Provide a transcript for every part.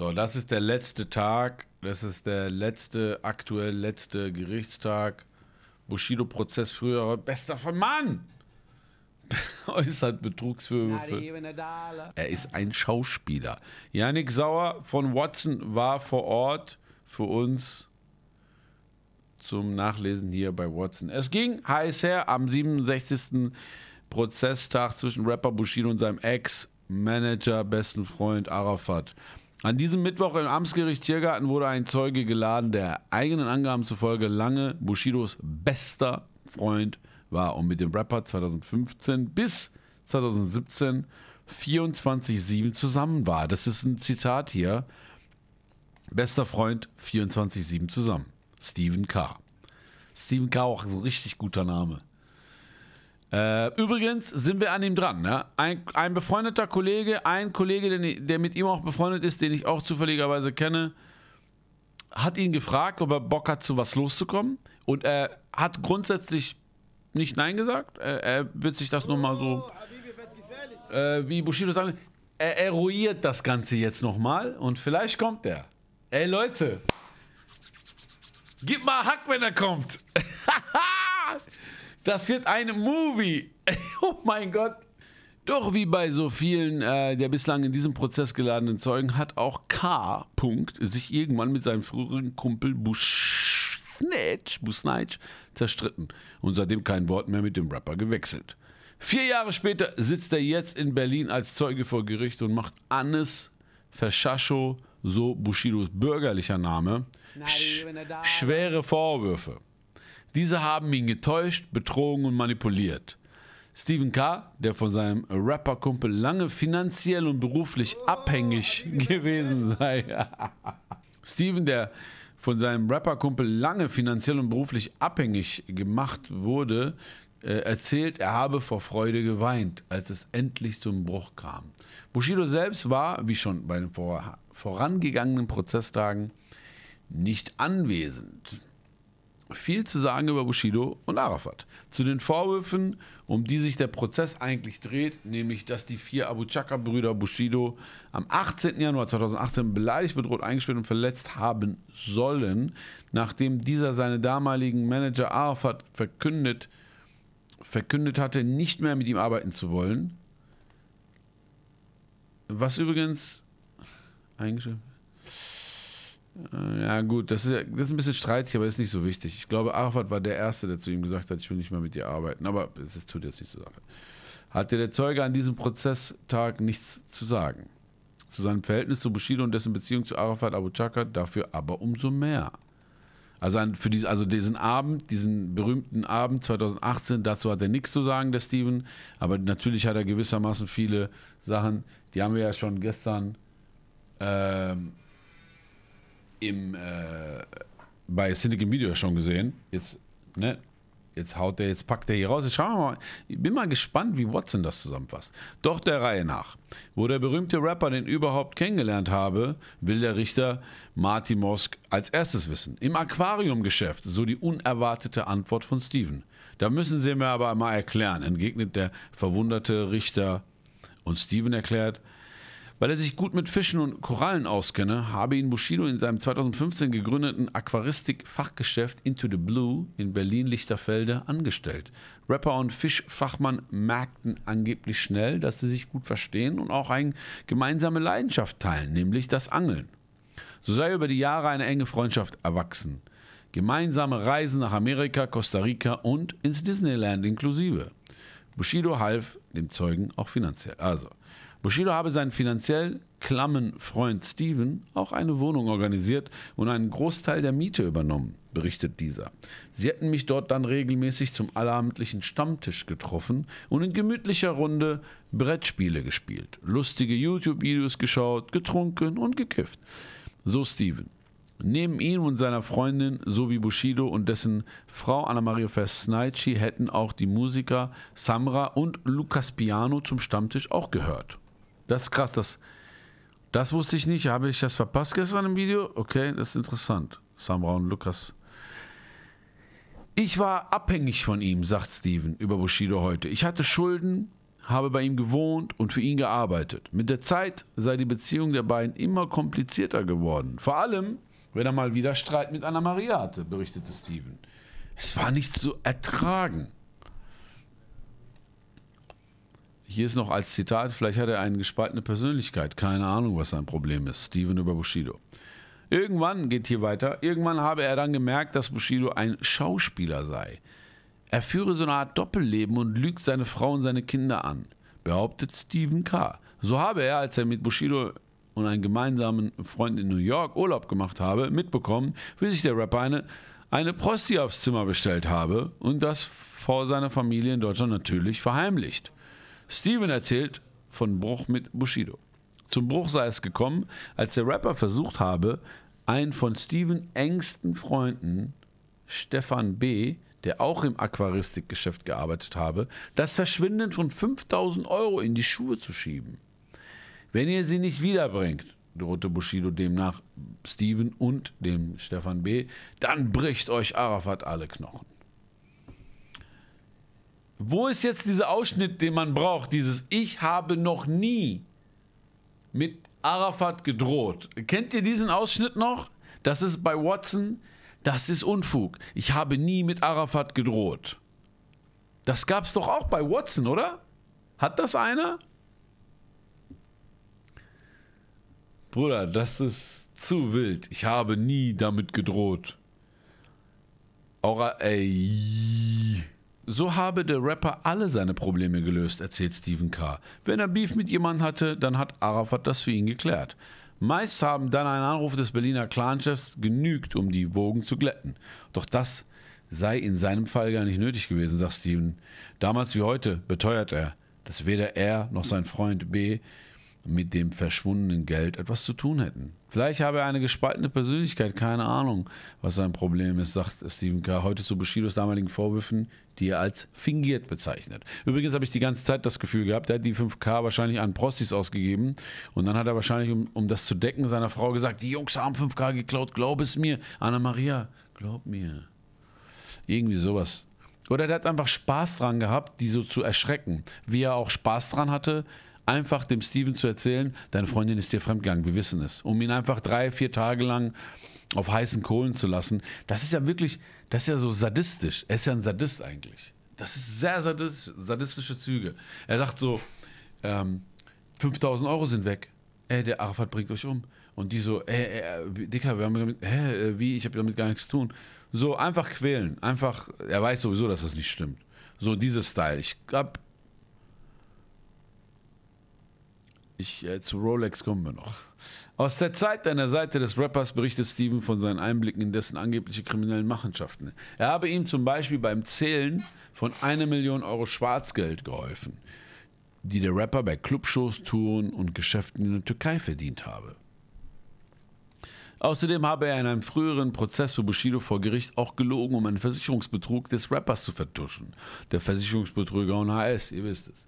So, das ist der letzte Tag. Das ist der letzte, aktuell letzte Gerichtstag. Bushido-Prozess früher, bester von Mann! Äußert Betrugsvorwürfe. Er ist ein Schauspieler. Yannick Sauer von Watson war vor Ort für uns zum Nachlesen hier bei Watson. Es ging heiß her am 67. Prozesstag zwischen Rapper Bushido und seinem Ex-Manager, besten Freund Arafat. An diesem Mittwoch im Amtsgericht Tiergarten wurde ein Zeuge geladen, der eigenen Angaben zufolge lange Bushidos bester Freund war und mit dem Rapper 2015 bis 2017 24-7 zusammen war. Das ist ein Zitat hier. Bester Freund 24-7 zusammen. Stephen K. Stephen K. auch ein richtig guter Name. Äh, übrigens sind wir an ihm dran. Ne? Ein, ein, befreundeter Kollege, ein Kollege, den, der mit ihm auch befreundet ist, den ich auch zufälligerweise kenne, hat ihn gefragt, ob er Bock hat, zu was loszukommen. Und er hat grundsätzlich nicht Nein gesagt. Er, er wird sich das nochmal so, oh, äh, wie Bushido sagen, er eruiert das Ganze jetzt nochmal und vielleicht kommt er. Ey Leute, gib mal Hack, wenn er kommt. Haha! Das wird ein Movie. oh mein Gott. Doch wie bei so vielen äh, der bislang in diesem Prozess geladenen Zeugen hat auch K. Punkt sich irgendwann mit seinem früheren Kumpel Busnitch, Busnitch zerstritten und seitdem kein Wort mehr mit dem Rapper gewechselt. Vier Jahre später sitzt er jetzt in Berlin als Zeuge vor Gericht und macht Annes Verschascho, so Bushidos bürgerlicher Name, sch schwere Vorwürfe. Diese haben ihn getäuscht, betrogen und manipuliert. Stephen K., der von seinem Rapper-Kumpel lange finanziell und beruflich abhängig gewesen sei. Stephen, der von seinem Rapper-Kumpel lange finanziell und beruflich abhängig gemacht wurde, äh, erzählt, er habe vor Freude geweint, als es endlich zum Bruch kam. Bushido selbst war, wie schon bei den vorangegangenen Prozesstagen, nicht anwesend viel zu sagen über Bushido und Arafat. Zu den Vorwürfen, um die sich der Prozess eigentlich dreht, nämlich dass die vier Abu Chaka-Brüder Bushido am 18. Januar 2018 beleidigt, bedroht, eingesperrt und verletzt haben sollen, nachdem dieser seine damaligen Manager Arafat verkündet, verkündet hatte, nicht mehr mit ihm arbeiten zu wollen. Was übrigens eingeschrieben äh, ja, gut, das ist, das ist ein bisschen streitig, aber ist nicht so wichtig. Ich glaube, Arafat war der Erste, der zu ihm gesagt hat, ich will nicht mehr mit dir arbeiten. Aber es tut jetzt nicht zur Sache. Hatte der Zeuge an diesem Prozesstag nichts zu sagen. Zu seinem Verhältnis zu Bushido und dessen Beziehung zu Arafat Abu Chaka dafür aber umso mehr. Also, für diesen, also diesen Abend, diesen berühmten Abend 2018, dazu hat er nichts zu sagen, der Steven. Aber natürlich hat er gewissermaßen viele Sachen, die haben wir ja schon gestern. Ähm, im, äh, bei Syndicate Video schon gesehen. Jetzt, ne? Jetzt haut der, jetzt packt er hier raus. Jetzt schauen wir mal. Ich bin mal gespannt, wie Watson das zusammenfasst. Doch der Reihe nach. Wo der berühmte Rapper den überhaupt kennengelernt habe, will der Richter Marty Mosk als erstes wissen. Im Aquariumgeschäft, so die unerwartete Antwort von Steven. Da müssen Sie mir aber mal erklären, entgegnet der verwunderte Richter. Und Steven erklärt, weil er sich gut mit Fischen und Korallen auskenne, habe ihn Bushido in seinem 2015 gegründeten Aquaristik-Fachgeschäft Into the Blue in Berlin-Lichterfelde angestellt. Rapper und Fischfachmann merkten angeblich schnell, dass sie sich gut verstehen und auch eine gemeinsame Leidenschaft teilen, nämlich das Angeln. So sei über die Jahre eine enge Freundschaft erwachsen. Gemeinsame Reisen nach Amerika, Costa Rica und ins Disneyland inklusive. Bushido half dem Zeugen auch finanziell. Also, Bushido habe seinen finanziell klammen Freund Steven auch eine Wohnung organisiert und einen Großteil der Miete übernommen, berichtet dieser. Sie hätten mich dort dann regelmäßig zum alleramtlichen Stammtisch getroffen und in gemütlicher Runde Brettspiele gespielt, lustige YouTube-Videos geschaut, getrunken und gekifft. So Steven. Neben ihm und seiner Freundin sowie Bushido und dessen Frau Anna-Maria Fesnaici hätten auch die Musiker Samra und Lucas Piano zum Stammtisch auch gehört. Das ist krass, das, das wusste ich nicht. Habe ich das verpasst gestern im Video? Okay, das ist interessant. Sam Brown, Lukas. Ich war abhängig von ihm, sagt Steven über Bushido heute. Ich hatte Schulden, habe bei ihm gewohnt und für ihn gearbeitet. Mit der Zeit sei die Beziehung der beiden immer komplizierter geworden. Vor allem, wenn er mal wieder Streit mit Anna Maria hatte, berichtete Steven. Es war nicht zu ertragen. Hier ist noch als Zitat, vielleicht hat er eine gespaltene Persönlichkeit. Keine Ahnung, was sein Problem ist. Steven über Bushido. Irgendwann geht hier weiter. Irgendwann habe er dann gemerkt, dass Bushido ein Schauspieler sei. Er führe so eine Art Doppelleben und lügt seine Frau und seine Kinder an, behauptet Steven K. So habe er, als er mit Bushido und einem gemeinsamen Freund in New York Urlaub gemacht habe, mitbekommen, wie sich der Rapper eine, eine Prosti aufs Zimmer bestellt habe und das vor seiner Familie in Deutschland natürlich verheimlicht. Steven erzählt von Bruch mit Bushido. Zum Bruch sei es gekommen, als der Rapper versucht habe, einen von Steven engsten Freunden, Stefan B., der auch im Aquaristikgeschäft gearbeitet habe, das Verschwinden von 5000 Euro in die Schuhe zu schieben. Wenn ihr sie nicht wiederbringt, drohte Bushido demnach Steven und dem Stefan B., dann bricht euch Arafat alle Knochen. Wo ist jetzt dieser Ausschnitt, den man braucht? Dieses Ich habe noch nie mit Arafat gedroht. Kennt ihr diesen Ausschnitt noch? Das ist bei Watson. Das ist Unfug. Ich habe nie mit Arafat gedroht. Das gab es doch auch bei Watson, oder? Hat das einer? Bruder, das ist zu wild. Ich habe nie damit gedroht. Aura, ey. So habe der Rapper alle seine Probleme gelöst, erzählt Stephen K. Wenn er Beef mit jemandem hatte, dann hat Arafat das für ihn geklärt. Meist haben dann ein Anruf des Berliner Clanchefs genügt, um die Wogen zu glätten. Doch das sei in seinem Fall gar nicht nötig gewesen, sagt Steven. Damals wie heute beteuert er, dass weder er noch sein Freund B mit dem verschwundenen Geld etwas zu tun hätten. Vielleicht habe er eine gespaltene Persönlichkeit, keine Ahnung, was sein Problem ist, sagt Stephen K. heute zu Bushidos damaligen Vorwürfen, die er als fingiert bezeichnet. Übrigens habe ich die ganze Zeit das Gefühl gehabt, er hat die 5K wahrscheinlich an Prostis ausgegeben und dann hat er wahrscheinlich, um, um das zu decken, seiner Frau gesagt, die Jungs haben 5K geklaut, glaub es mir, Anna-Maria, glaub mir. Irgendwie sowas. Oder der hat einfach Spaß dran gehabt, die so zu erschrecken, wie er auch Spaß dran hatte, einfach dem Steven zu erzählen, deine Freundin ist dir fremdgegangen, wir wissen es. Um ihn einfach drei, vier Tage lang auf heißen Kohlen zu lassen, das ist ja wirklich, das ist ja so sadistisch. Er ist ja ein Sadist eigentlich. Das ist sehr sadistisch, sadistische Züge. Er sagt so, ähm, 5000 Euro sind weg. Ey, der Arafat bringt euch um. Und die so, ey, ey Dicker, wir haben damit, hä, äh, wie, ich habe damit gar nichts zu tun. So, einfach quälen. Einfach, er weiß sowieso, dass das nicht stimmt. So, dieses Style. Ich hab Ich, äh, zu Rolex kommen wir noch. Aus der Zeit an der Seite des Rappers berichtet Steven von seinen Einblicken in dessen angebliche kriminellen Machenschaften. Er habe ihm zum Beispiel beim Zählen von einer Million Euro Schwarzgeld geholfen, die der Rapper bei Clubshows, Touren und Geschäften in der Türkei verdient habe. Außerdem habe er in einem früheren Prozess für Bushido vor Gericht auch gelogen, um einen Versicherungsbetrug des Rappers zu vertuschen. Der Versicherungsbetrüger und HS, ihr wisst es.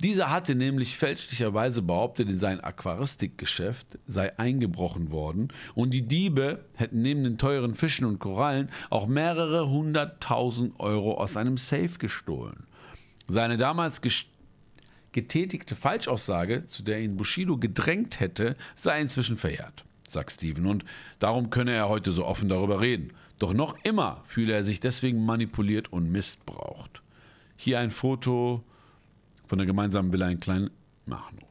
Dieser hatte nämlich fälschlicherweise behauptet, in sein Aquaristikgeschäft sei eingebrochen worden und die Diebe hätten neben den teuren Fischen und Korallen auch mehrere hunderttausend Euro aus einem Safe gestohlen. Seine damals getätigte Falschaussage, zu der ihn Bushido gedrängt hätte, sei inzwischen verjährt, sagt Steven, und darum könne er heute so offen darüber reden. Doch noch immer fühle er sich deswegen manipuliert und missbraucht. Hier ein Foto von der gemeinsamen Villa in Kleinmachnow.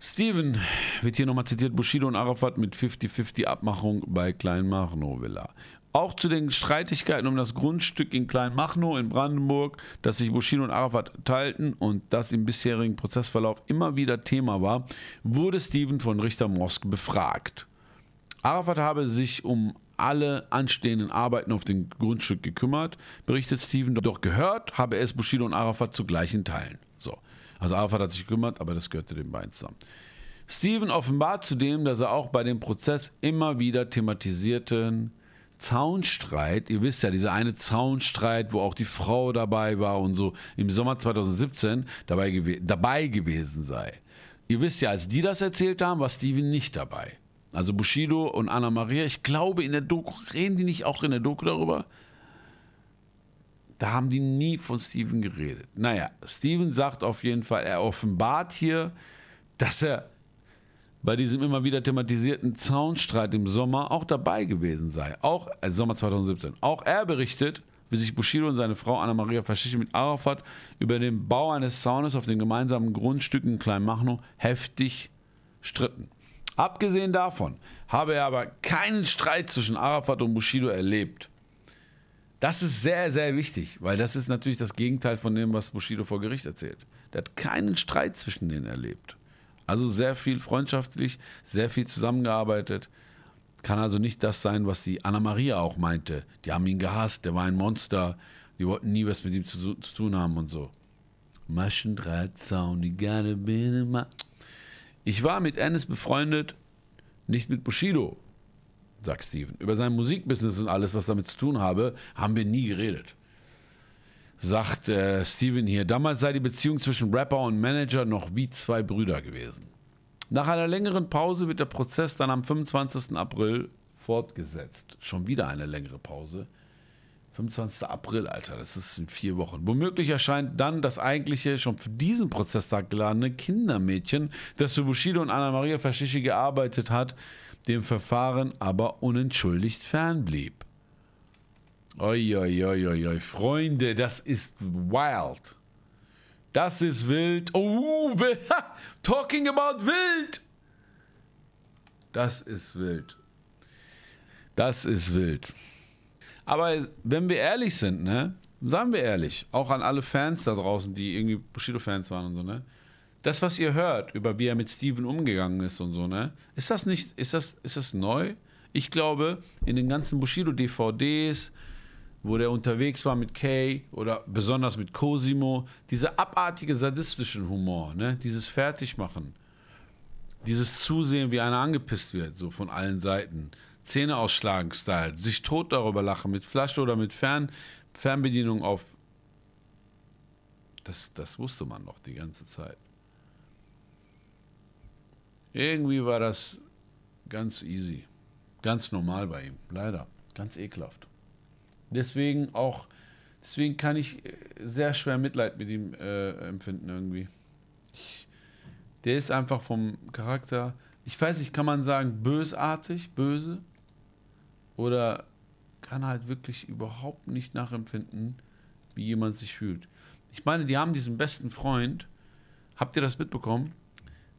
Steven wird hier nochmal zitiert, Bushido und Arafat mit 50-50 Abmachung bei Kleinmachnow Villa. Auch zu den Streitigkeiten um das Grundstück in Kleinmachnow in Brandenburg, das sich Bushido und Arafat teilten und das im bisherigen Prozessverlauf immer wieder Thema war, wurde Steven von Richter Mosk befragt. Arafat habe sich um alle anstehenden Arbeiten auf dem Grundstück gekümmert, berichtet Steven. Doch gehört habe es Bushido und Arafat zu gleichen Teilen. So. Also Arafat hat sich gekümmert, aber das gehörte den beiden zusammen. Steven offenbart zudem, dass er auch bei dem Prozess immer wieder thematisierten Zaunstreit, ihr wisst ja, dieser eine Zaunstreit, wo auch die Frau dabei war und so im Sommer 2017 dabei, gew dabei gewesen sei. Ihr wisst ja, als die das erzählt haben, war Steven nicht dabei. Also Bushido und Anna Maria, ich glaube, in der Doku, reden die nicht auch in der Doku darüber? Da haben die nie von Steven geredet. Naja, Steven sagt auf jeden Fall, er offenbart hier, dass er bei diesem immer wieder thematisierten Zaunstreit im Sommer auch dabei gewesen sei. Auch, also Sommer 2017. Auch er berichtet, wie sich Bushido und seine Frau Anna-Maria Faschiche mit Arafat über den Bau eines Zaunes auf den gemeinsamen Grundstücken in Kleinmachno heftig stritten. Abgesehen davon habe er aber keinen Streit zwischen Arafat und Bushido erlebt. Das ist sehr, sehr wichtig, weil das ist natürlich das Gegenteil von dem, was Bushido vor Gericht erzählt. Der hat keinen Streit zwischen denen erlebt. Also sehr viel freundschaftlich, sehr viel zusammengearbeitet. Kann also nicht das sein, was die Anna-Maria auch meinte. Die haben ihn gehasst, der war ein Monster, die wollten nie was mit ihm zu, zu tun haben und so. Maschendrahtzaun, die gerne bin immer. Ich war mit Ennis befreundet, nicht mit Bushido, sagt Steven. Über sein Musikbusiness und alles, was damit zu tun habe, haben wir nie geredet. Sagt äh, Steven hier, damals sei die Beziehung zwischen Rapper und Manager noch wie zwei Brüder gewesen. Nach einer längeren Pause wird der Prozess dann am 25. April fortgesetzt. Schon wieder eine längere Pause. 25. April, Alter, das ist in vier Wochen. Womöglich erscheint dann das eigentliche, schon für diesen Prozess da geladene Kindermädchen, das für Bushido und Anna-Maria Faschichi gearbeitet hat, dem Verfahren aber unentschuldigt fernblieb. Uiuiuiui, ui, ui, ui. Freunde, das ist wild. Das ist wild. Oh, wild. talking about wild. Das ist wild. Das ist wild. Aber wenn wir ehrlich sind, ne, sagen wir ehrlich, auch an alle Fans da draußen, die irgendwie Bushido-Fans waren und so, ne, das, was ihr hört, über wie er mit Steven umgegangen ist und so, ne, ist das nicht, ist das, ist das neu? Ich glaube, in den ganzen Bushido-DVDs, wo der unterwegs war mit Kay oder besonders mit Cosimo, dieser abartige sadistische Humor, ne, dieses Fertigmachen, dieses Zusehen, wie einer angepisst wird, so von allen Seiten, Zähne ausschlagen Style, sich tot darüber lachen, mit Flasche oder mit Fern Fernbedienung auf. Das, das wusste man noch die ganze Zeit. Irgendwie war das ganz easy. Ganz normal bei ihm, leider. Ganz ekelhaft. Deswegen auch, deswegen kann ich äh, sehr schwer Mitleid mit ihm äh, empfinden irgendwie. Ich, der ist einfach vom Charakter, ich weiß nicht, kann man sagen, bösartig, böse? oder kann halt wirklich überhaupt nicht nachempfinden, wie jemand sich fühlt. Ich meine, die haben diesen besten Freund, habt ihr das mitbekommen?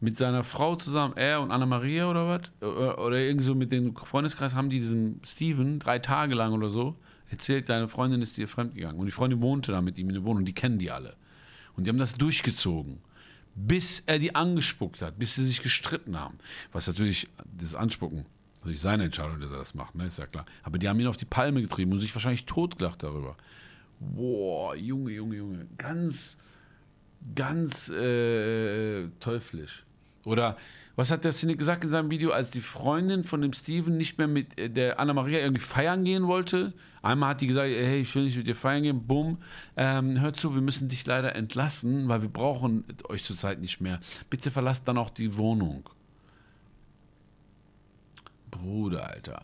Mit seiner Frau zusammen, er und Anna-Maria oder was? Oder, irgendwie so mit dem Freundeskreis haben die diesem Steven drei Tage lang oder so erzählt, deine Freundin ist dir fremdgegangen. Und die Freundin wohnte da mit ihm in der Wohnung, die kennen die alle. Und die haben das durchgezogen bis er die angespuckt hat, bis sie sich gestritten haben. Was natürlich das Anspucken natürlich seine Entscheidung, dass er das macht, ne? ist ja klar. Aber die haben ihn auf die Palme getrieben und sich wahrscheinlich totgelacht darüber. Boah, Junge, Junge, Junge, ganz, ganz äh, teuflisch. Oder was hat der Cynic gesagt in seinem Video, als die Freundin von dem Steven nicht mehr mit äh, der Anna-Maria irgendwie feiern gehen wollte? Einmal hat die gesagt, hey, ich will nicht mit dir feiern gehen, bumm, ähm, hör zu, wir müssen dich leider entlassen, weil wir brauchen euch zurzeit nicht mehr. Bitte verlasst dann auch die Wohnung. Bruder, Alter.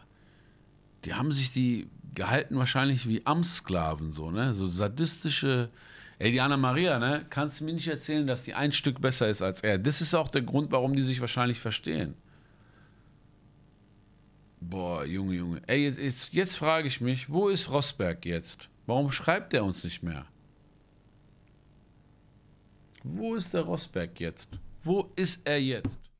Die haben sich die gehalten wahrscheinlich wie Amtssklaven, so, ne? So sadistische. Ey, die Anna Maria, ne? Kannst du mir nicht erzählen, dass die ein Stück besser ist als er? Das ist auch der Grund, warum die sich wahrscheinlich verstehen. Boah, Junge, Junge. Ey, jetzt, jetzt, jetzt frage ich mich, wo ist Rosberg jetzt? Warum schreibt er uns nicht mehr? Wo ist der Rosberg jetzt? Wo ist er jetzt?